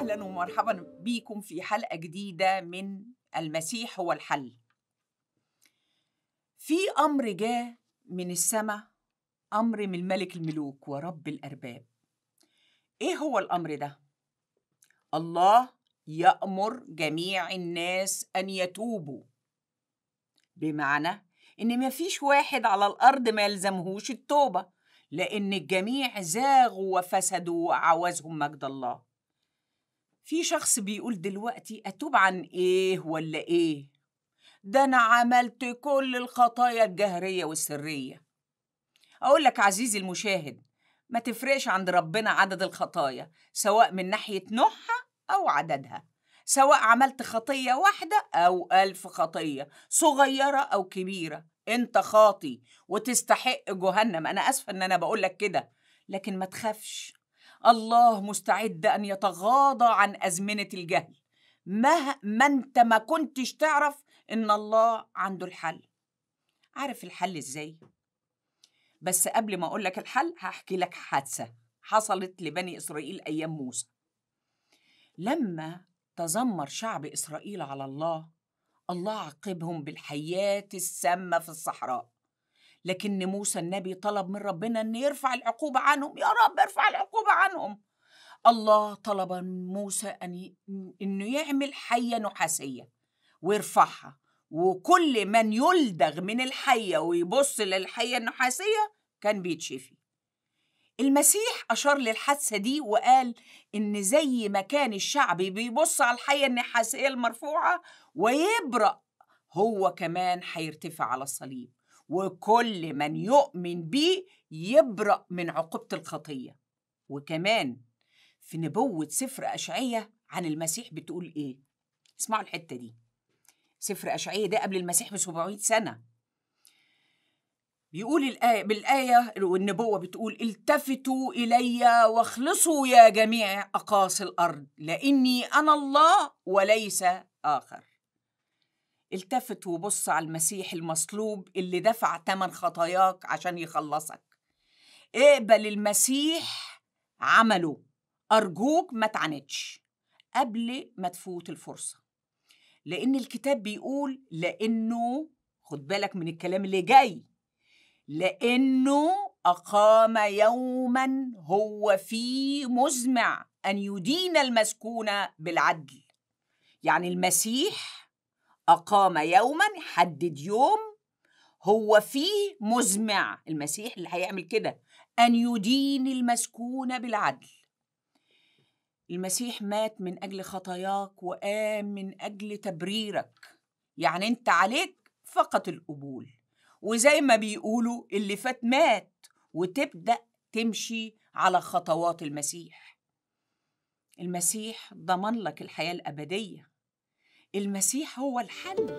اهلا ومرحبا بيكم في حلقه جديده من المسيح هو الحل. في امر جاء من السماء امر من ملك الملوك ورب الارباب. ايه هو الامر ده؟ الله يامر جميع الناس ان يتوبوا. بمعنى ان مفيش واحد على الارض ما يلزمهوش التوبه لان الجميع زاغوا وفسدوا وعوزهم مجد الله في شخص بيقول دلوقتي أتوب عن إيه ولا إيه؟ ده أنا عملت كل الخطايا الجهرية والسرية أقول لك عزيزي المشاهد ما تفرقش عند ربنا عدد الخطايا سواء من ناحية نوعها أو عددها سواء عملت خطية واحدة أو ألف خطية صغيرة أو كبيرة أنت خاطي وتستحق جهنم أنا آسفة إن أنا بقول لك كده لكن ما تخافش الله مستعد أن يتغاضى عن أزمنة الجهل مهما أنت ما كنتش تعرف إن الله عنده الحل عارف الحل إزاي؟ بس قبل ما أقول لك الحل هحكي لك حادثة حصلت لبني إسرائيل أيام موسى لما تذمر شعب إسرائيل على الله الله عاقبهم بالحياة السامة في الصحراء لكن موسى النبي طلب من ربنا أن يرفع العقوبة عنهم يا رب ارفع العقوبة عنهم الله طلب من موسى أن ي... أنه يعمل حية نحاسية ويرفعها وكل من يلدغ من الحية ويبص للحية النحاسية كان بيتشفي المسيح أشار للحادثة دي وقال إن زي ما كان الشعب بيبص على الحية النحاسية المرفوعة ويبرأ هو كمان هيرتفع على الصليب وكل من يؤمن به يبرأ من عقوبة الخطية وكمان في نبوة سفر أشعية عن المسيح بتقول إيه اسمعوا الحتة دي سفر أشعية ده قبل المسيح ب 700 سنة بيقول الآية بالآية والنبوة بتقول التفتوا إلي واخلصوا يا جميع أقاصي الأرض لإني أنا الله وليس آخر التفت وبص على المسيح المصلوب اللي دفع تمن خطاياك عشان يخلصك اقبل المسيح عمله أرجوك ما تعنتش قبل ما تفوت الفرصة لأن الكتاب بيقول لأنه خد بالك من الكلام اللي جاي لأنه أقام يوما هو فيه مزمع أن يدين المسكون بالعدل يعني المسيح أقام يوما حدد يوم هو فيه مزمع المسيح اللي هيعمل كده أن يدين المسكون بالعدل المسيح مات من أجل خطاياك وقام من أجل تبريرك يعني أنت عليك فقط القبول وزي ما بيقولوا اللي فات مات وتبدأ تمشي على خطوات المسيح المسيح ضمن لك الحياة الأبدية المسيح هو الحل